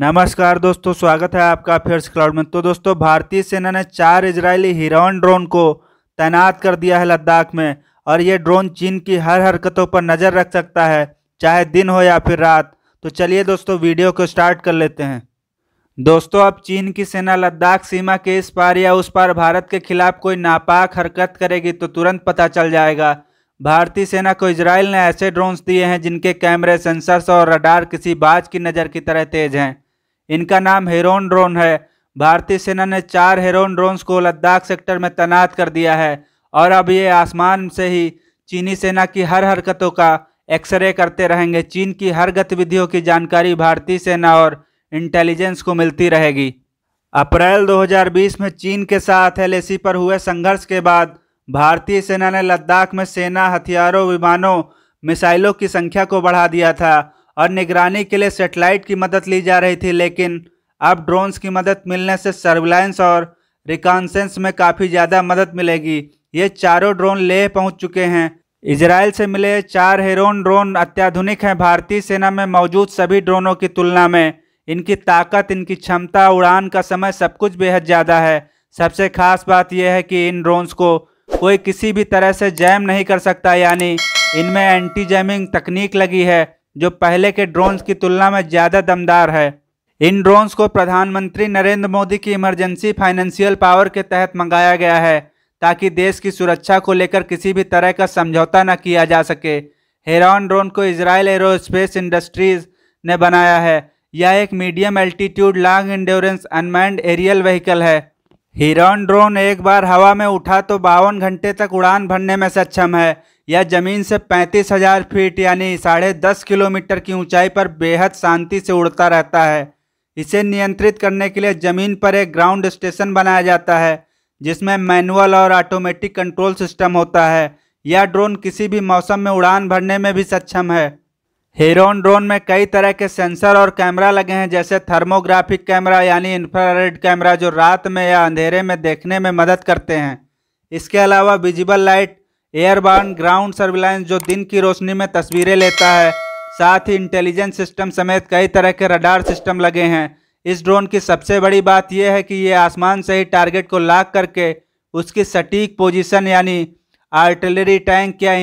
नमस्कार दोस्तों स्वागत है आपका फेयर्स क्लाउड में तो दोस्तों भारतीय सेना ने चार इजरायली हिरोन ड्रोन को तैनात कर दिया है लद्दाख में और ये ड्रोन चीन की हर हरकतों पर नज़र रख सकता है चाहे दिन हो या फिर रात तो चलिए दोस्तों वीडियो को स्टार्ट कर लेते हैं दोस्तों अब चीन की सेना लद्दाख सीमा के इस पार या उस पार भारत के खिलाफ कोई नापाक हरकत करेगी तो तुरंत पता चल जाएगा भारतीय सेना को इसराइल ने ऐसे ड्रोन्स दिए हैं जिनके कैमरे सेंसर्स और रडार किसी बाज की नज़र की तरह तेज हैं इनका नाम हेरोन ड्रोन है भारतीय सेना ने चार हेरोन ड्रोन्स को लद्दाख सेक्टर में तैनात कर दिया है और अब ये आसमान से ही चीनी सेना की हर हरकतों का एक्सरे करते रहेंगे चीन की हर गतिविधियों की जानकारी भारतीय सेना और इंटेलिजेंस को मिलती रहेगी अप्रैल 2020 में चीन के साथ एलएसी पर हुए संघर्ष के बाद भारतीय सेना ने लद्दाख में सेना हथियारों विमानों मिसाइलों की संख्या को बढ़ा दिया था और निगरानी के लिए सेटेलाइट की मदद ली जा रही थी लेकिन अब ड्रोन्स की मदद मिलने से सर्विलांस और रिकॉन्सेंस में काफ़ी ज़्यादा मदद मिलेगी ये चारों ड्रोन लेह पहुंच चुके हैं इसराइल से मिले चार हेरोन ड्रोन अत्याधुनिक हैं भारतीय सेना में मौजूद सभी ड्रोनों की तुलना में इनकी ताकत इनकी क्षमता उड़ान का समय सब कुछ बेहद ज़्यादा है सबसे खास बात यह है कि इन ड्रोन्स को कोई किसी भी तरह से जैम नहीं कर सकता यानी इनमें एंटी जैमिंग तकनीक लगी है जो पहले के ड्रोन्स की तुलना में ज़्यादा दमदार है इन ड्रोन्स को प्रधानमंत्री नरेंद्र मोदी की इमरजेंसी फाइनेंशियल पावर के तहत मंगाया गया है ताकि देश की सुरक्षा को लेकर किसी भी तरह का समझौता न किया जा सके हेरॉन ड्रोन को इसराइल एरोस्पेस इंडस्ट्रीज़ ने बनाया है यह एक medium altitude long endurance unmanned aerial vehicle है हिरन ड्रोन एक बार हवा में उठा तो बावन घंटे तक उड़ान भरने में सक्षम है यह जमीन से पैंतीस हजार फीट यानी साढ़े दस किलोमीटर की ऊंचाई पर बेहद शांति से उड़ता रहता है इसे नियंत्रित करने के लिए जमीन पर एक ग्राउंड स्टेशन बनाया जाता है जिसमें मैनुअल और ऑटोमेटिक कंट्रोल सिस्टम होता है यह ड्रोन किसी भी मौसम में उड़ान भरने में भी सक्षम है हीरोन ड्रोन में कई तरह के सेंसर और कैमरा लगे हैं जैसे थर्मोग्राफिक कैमरा यानी इंफ्रारेड कैमरा जो रात में या अंधेरे में देखने में मदद करते हैं इसके अलावा visible light airborne ground surveillance जो दिन की रोशनी में तस्वीरें लेता है साथ ही इंटेलिजेंस सिस्टम समेत कई तरह के रडार सिस्टम लगे हैं इस ड्रोन की सबसे बड़ी बात यह है कि ये आसमान से ही टारगेट को लाक करके उसकी सटीक पोजिशन यानी आर्टिलरी टैंक या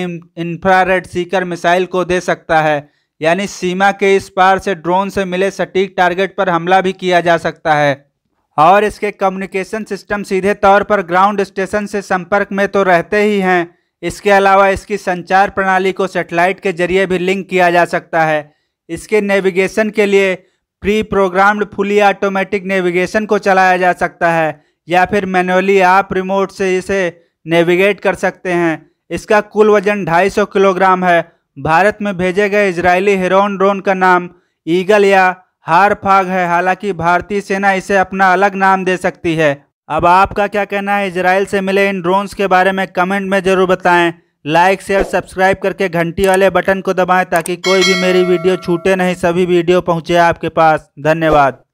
इंफ्रारेड सीकर मिसाइल को दे सकता है यानी सीमा के इस पार से ड्रोन से मिले सटीक टारगेट पर हमला भी किया जा सकता है और इसके कम्युनिकेशन सिस्टम सीधे तौर पर ग्राउंड स्टेशन से संपर्क में तो रहते ही हैं इसके अलावा इसकी संचार प्रणाली को सेटेलाइट के जरिए भी लिंक किया जा सकता है इसके नेविगेशन के लिए pre programmed fully automatic navigation को चलाया जा सकता है या फिर मैनुअली आप रिमोट से इसे नेविगेट कर सकते हैं इसका कुल वजन 250 किलोग्राम है भारत में भेजे गए इजरायली हेरोन ड्रोन का नाम ईगल या हार फाग है हालांकि भारतीय सेना इसे अपना अलग नाम दे सकती है अब आपका क्या कहना है इसराइल से मिले इन ड्रोन्स के बारे में कमेंट में ज़रूर बताएं लाइक शेयर सब्सक्राइब करके घंटी वाले बटन को दबाएं ताकि कोई भी मेरी वीडियो छूटे नहीं सभी वीडियो पहुंचे आपके पास धन्यवाद